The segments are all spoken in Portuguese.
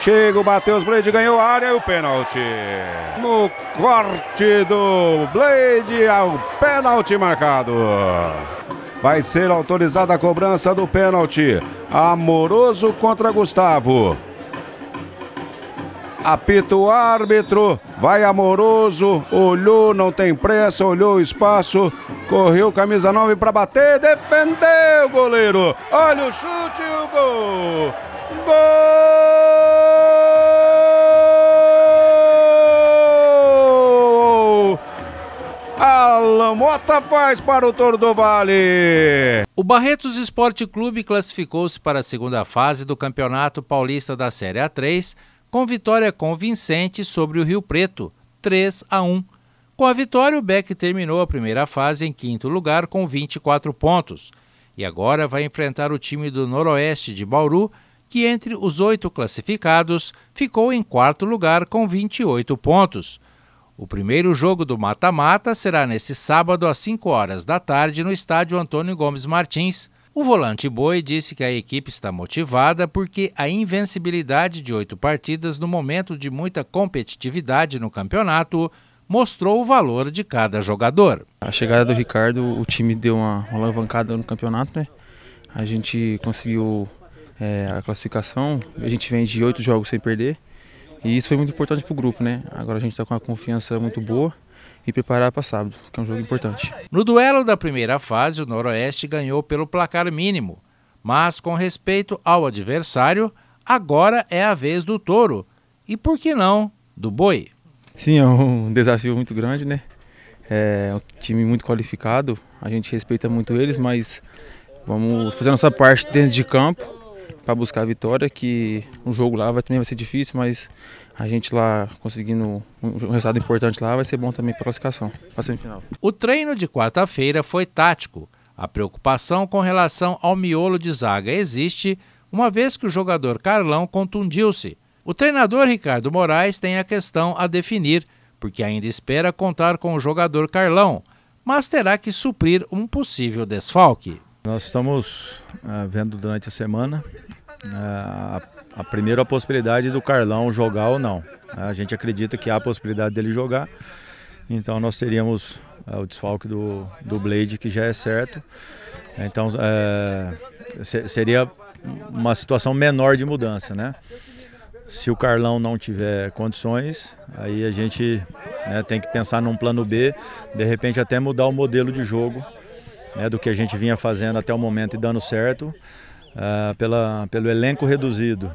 Chega o Matheus Blade, ganhou a área e o pênalti. No corte do Blade, é o pênalti marcado. Vai ser autorizada a cobrança do pênalti. Amoroso contra Gustavo. Apita o árbitro, vai amoroso, olhou, não tem pressa, olhou o espaço, correu camisa 9 para bater, defendeu o goleiro. Olha o chute, e o gol! Gol! Alan Mota faz para o Toro do Vale. O Barretos Esporte Clube classificou-se para a segunda fase do Campeonato Paulista da Série A3 com vitória convincente sobre o Rio Preto, 3 a 1. Com a vitória, o Beck terminou a primeira fase em quinto lugar com 24 pontos e agora vai enfrentar o time do Noroeste de Bauru, que entre os oito classificados ficou em quarto lugar com 28 pontos. O primeiro jogo do mata-mata será nesse sábado às 5 horas da tarde no estádio Antônio Gomes Martins. O volante Boi disse que a equipe está motivada porque a invencibilidade de oito partidas no momento de muita competitividade no campeonato mostrou o valor de cada jogador. A chegada do Ricardo, o time deu uma, alavancada no campeonato, né? A gente conseguiu é, a classificação, a gente vem de oito jogos sem perder. E isso foi muito importante para o grupo, né? Agora a gente está com uma confiança muito boa e preparar para sábado, que é um jogo importante. No duelo da primeira fase, o Noroeste ganhou pelo placar mínimo, mas com respeito ao adversário, agora é a vez do Touro e por que não do Boi? Sim, é um desafio muito grande, né? É um time muito qualificado, a gente respeita muito eles, mas vamos fazer a nossa parte dentro de campo para buscar a vitória, que o jogo lá vai, também vai ser difícil, mas a gente lá conseguindo um resultado importante lá vai ser bom também para a classificação, para semifinal. O treino de quarta-feira foi tático. A preocupação com relação ao miolo de zaga existe, uma vez que o jogador Carlão contundiu-se. O treinador Ricardo Moraes tem a questão a definir, porque ainda espera contar com o jogador Carlão, mas terá que suprir um possível desfalque. Nós estamos uh, vendo durante a semana uh, a, a primeira possibilidade do Carlão jogar ou não. Né? A gente acredita que há a possibilidade dele jogar, então nós teríamos uh, o desfalque do, do Blade, que já é certo. Então eh, seria uma situação menor de mudança, né? Se o Carlão não tiver condições, aí a gente né, tem que pensar num plano B, de repente até mudar o modelo de jogo né, do que a gente vinha fazendo até o momento e dando certo, uh, pela, pelo elenco reduzido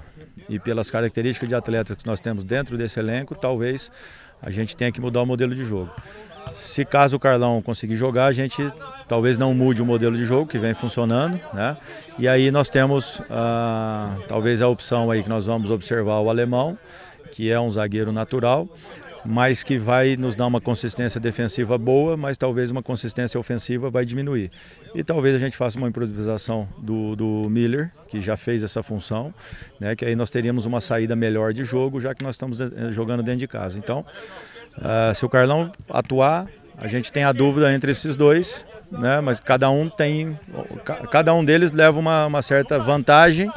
e pelas características de atletas que nós temos dentro desse elenco, talvez a gente tenha que mudar o modelo de jogo. Se caso o Carlão conseguir jogar, a gente talvez não mude o modelo de jogo que vem funcionando, né? E aí nós temos ah, talvez a opção aí que nós vamos observar o alemão, que é um zagueiro natural, mas que vai nos dar uma consistência defensiva boa, mas talvez uma consistência ofensiva vai diminuir. E talvez a gente faça uma improvisação do, do Miller, que já fez essa função, né, que aí nós teríamos uma saída melhor de jogo, já que nós estamos eh, eh, jogando dentro de casa. Então, uh, se o Carlão atuar, a gente tem a dúvida entre esses dois, né, mas cada um tem, cada um deles leva uma, uma certa vantagem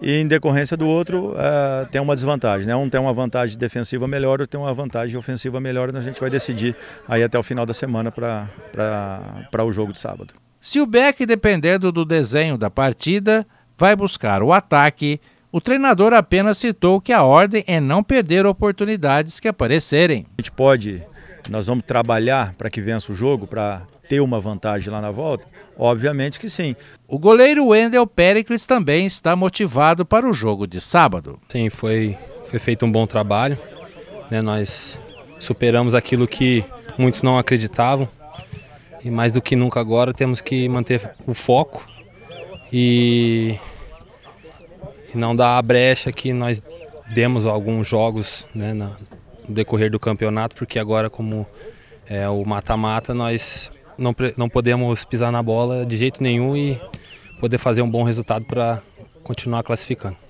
e em decorrência do outro é, tem uma desvantagem. Né? Um tem uma vantagem defensiva melhor, outro tem uma vantagem ofensiva melhor, então a gente vai decidir aí até o final da semana para o jogo de sábado. Se o Beck, dependendo do desenho da partida, vai buscar o ataque, o treinador apenas citou que a ordem é não perder oportunidades que aparecerem. A gente pode, nós vamos trabalhar para que vença o jogo, para ter uma vantagem lá na volta? Obviamente que sim. O goleiro Wendel Pericles também está motivado para o jogo de sábado. Sim, foi, foi feito um bom trabalho. Né? Nós superamos aquilo que muitos não acreditavam. E mais do que nunca agora temos que manter o foco e, e não dar a brecha que nós demos alguns jogos né, no decorrer do campeonato, porque agora como é o mata-mata nós não, não podemos pisar na bola de jeito nenhum e poder fazer um bom resultado para continuar classificando.